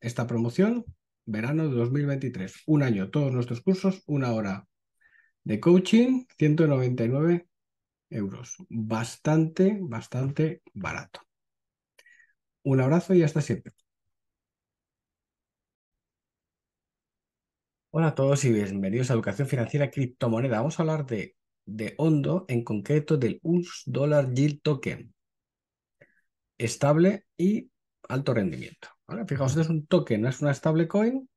esta promoción, verano de 2023, un año, todos nuestros cursos, una hora de coaching, 199 euros. Bastante, bastante barato. Un abrazo y hasta siempre. Hola a todos y bienvenidos a Educación Financiera Criptomoneda. Vamos a hablar de, de Hondo, en concreto del US Dollar Yield Token. Estable y alto rendimiento. Fijaos, este es un token, es una stablecoin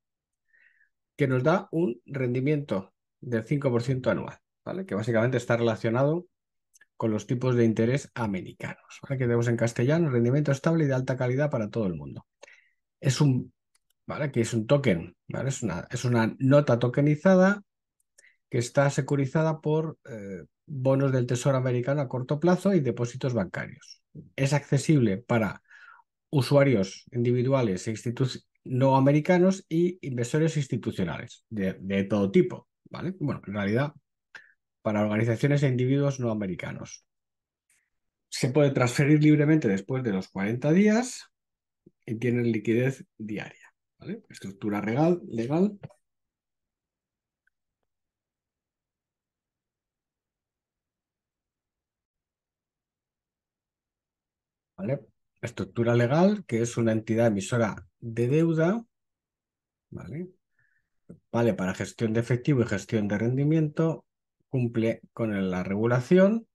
que nos da un rendimiento del 5% anual, ¿vale? que básicamente está relacionado con los tipos de interés americanos, ¿vale? que en castellano, rendimiento estable y de alta calidad para todo el mundo. Es un, ¿vale? que es un token, ¿vale? es, una, es una nota tokenizada que está securizada por eh, bonos del Tesoro americano a corto plazo y depósitos bancarios. Es accesible para usuarios individuales e no americanos y inversores institucionales de, todo tipo, ¿vale? Bueno, en realidad, para organizaciones e individuos no americanos. Se puede transferir libremente después de los 40 días y tienen liquidez diaria, ¿vale? Estructura legal, legal ¿Vale? estructura legal, que es una entidad emisora de deuda, ¿vale? Vale para gestión de efectivo y gestión de rendimiento, cumple con la regulación.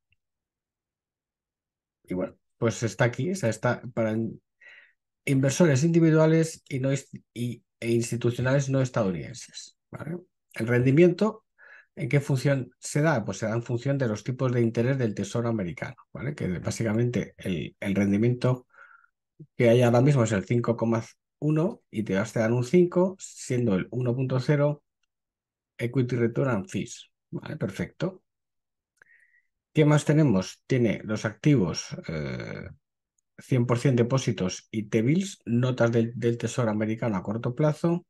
Y bueno, pues está aquí, o sea, está para inversores individuales y no, e institucionales no estadounidenses. ¿vale? El rendimiento, ¿en qué función se da? Pues se da en función de los tipos de interés del Tesoro americano, ¿vale? que básicamente el, el rendimiento que hay ahora mismo es el 5,1 y te vas a dar un 5, siendo el 1.0 Equity Return and Fees. Vale, perfecto. ¿Qué más tenemos? Tiene los activos 100% eh, depósitos y T-bills, notas del, Tesoro americano a corto plazo.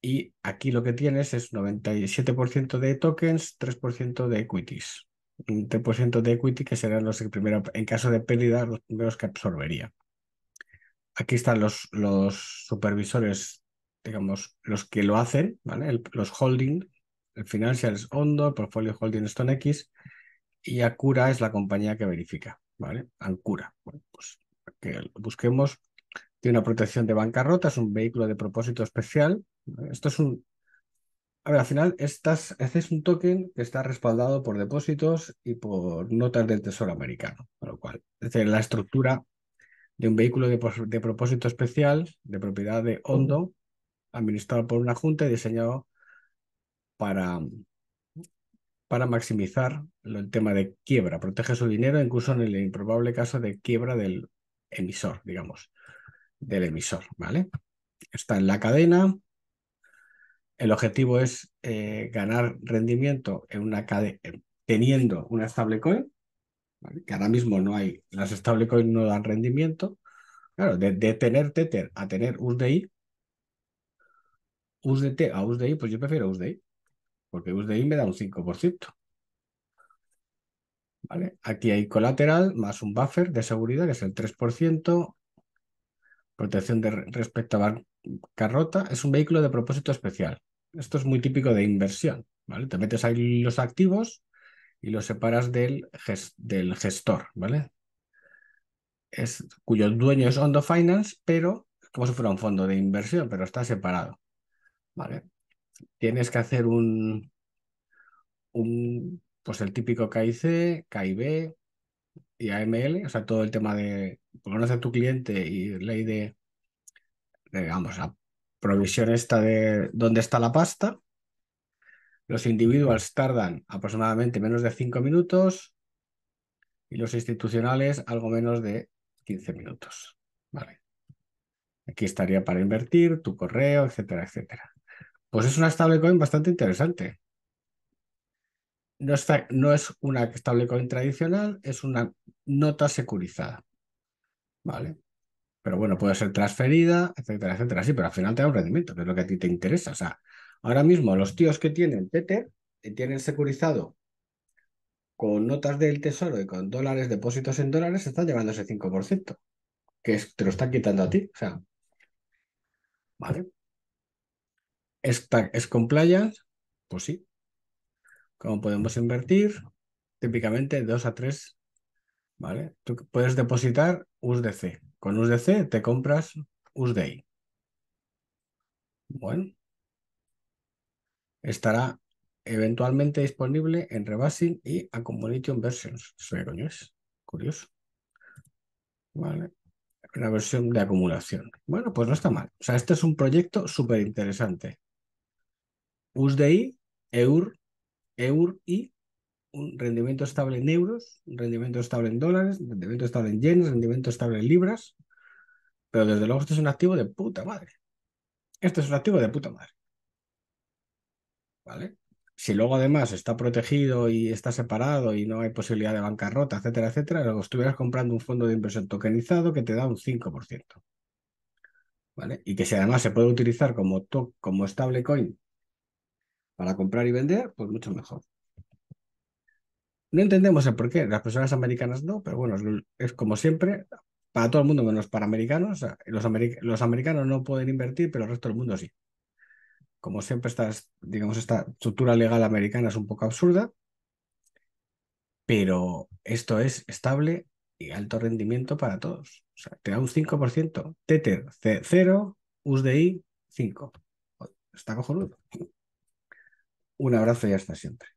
Y aquí lo que tienes es 97% de tokens, 3% de equities. Un 3% de equity que serán los primeros en caso de pérdida, los primeros que absorbería aquí están los, supervisores, digamos, los que lo hacen, ¿vale? los holding, el financials es el Portfolio Holding Stone X y Acura es la compañía que verifica, ¿vale? Ancura, bueno, pues que busquemos, tiene una protección de bancarrota, es un vehículo de propósito especial. Esto es un... A ver, al final, este es un token que está respaldado por depósitos y por notas del Tesoro americano, con lo cual, es decir, la estructura de un vehículo de, propósito especial de propiedad de Hondo, administrado por una junta y diseñado para, para maximizar el tema de quiebra. Protege su dinero incluso en el improbable caso de quiebra del emisor, digamos, del emisor, ¿vale? Está en la cadena. El objetivo es eh, ganar rendimiento en una cadena teniendo una stablecoin que ahora mismo no hay, las stablecoins no dan rendimiento. Claro, de, tener Tether a tener USDI, USDT a USDI, pues yo prefiero USDI, porque USDI me da un 5%. ¿Vale? Aquí hay colateral más un buffer de seguridad, que es el 3%, protección de, respecto a bancarrota, es un vehículo de propósito especial. Esto es muy típico de inversión, ¿vale? Te metes ahí los activos y lo separas del, gestor, ¿vale? Es, cuyo dueño es Ondo Finance, pero como si fuera un fondo de inversión, pero está separado. ¿Vale? Tienes que hacer un, un pues el típico KIC, KIB y AML, o sea, todo el tema de pues conocer a tu cliente y ley de, de digamos, la provisión esta de dónde está la pasta, los individuals tardan aproximadamente menos de 5 minutos y los institucionales algo menos de 15 minutos. Vale. Aquí estaría para invertir, tu correo, etcétera, etcétera. Pues es una stablecoin bastante interesante. No, está, no es una stablecoin tradicional, es una nota securizada. Vale. Pero bueno, puede ser transferida, etcétera, etcétera. Sí, pero al final te da un rendimiento, que es lo que a ti te interesa. O sea, Ahora mismo los tíos que tienen PT, y eh, tienen securizado con notas del tesoro y con dólares, depósitos en dólares, están llevando ese 5%, que te lo están quitando a ti. O sea, ¿vale? ¿Es, con playas? Pues sí. ¿Cómo podemos invertir? Típicamente 2 a 3, ¿vale? Tú puedes depositar USDC. Con USDC te compras USDI. Bueno, Estará eventualmente disponible en Rebasing y Accommodation Versions. Eso coño es. Curioso. Vale. Una versión de acumulación. Bueno, pues no está mal. O sea, este es un proyecto súper interesante. USDI, EUR, EUR y un rendimiento estable en euros, un rendimiento estable en dólares, un rendimiento estable en yenes, rendimiento estable en libras. Pero desde luego este es un activo de puta madre. Este es un activo de puta madre. ¿vale? Si luego además está protegido y está separado y no hay posibilidad de bancarrota, etcétera, etcétera, luego estuvieras comprando un fondo de inversión tokenizado que te da un 5%. ¿Vale? Y que si además se puede utilizar como, como stablecoin para comprar y vender, pues mucho mejor. No entendemos el por qué, las personas americanas no, pero bueno, es, como siempre, para todo el mundo menos para americanos. los americanos no pueden invertir, pero el resto del mundo sí como siempre, esta, digamos, esta estructura legal americana es un poco absurda, pero esto es estable y alto rendimiento para todos. O sea, te da un 5%, Tether 0, USDI 5. Está cojonudo. Un abrazo y hasta siempre.